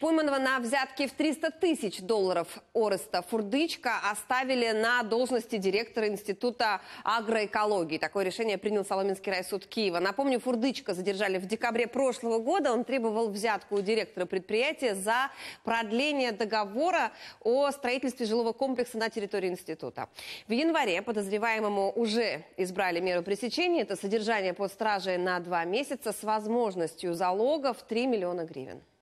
Пойманного на взятки в 300 тысяч долларов Ореста Фурдычка оставили на должности директора Института агроэкологии. Такое решение принял Соломенский райсуд Киева. Напомню, Фурдычка задержали в декабре прошлого года. Он требовал взятку у директора предприятия за продление договора о строительстве жилого комплекса на территории института. В январе подозреваемому уже избрали меру пресечения. Это содержание под стражей на два месяца с возможностью залога в 3 миллиона гривен.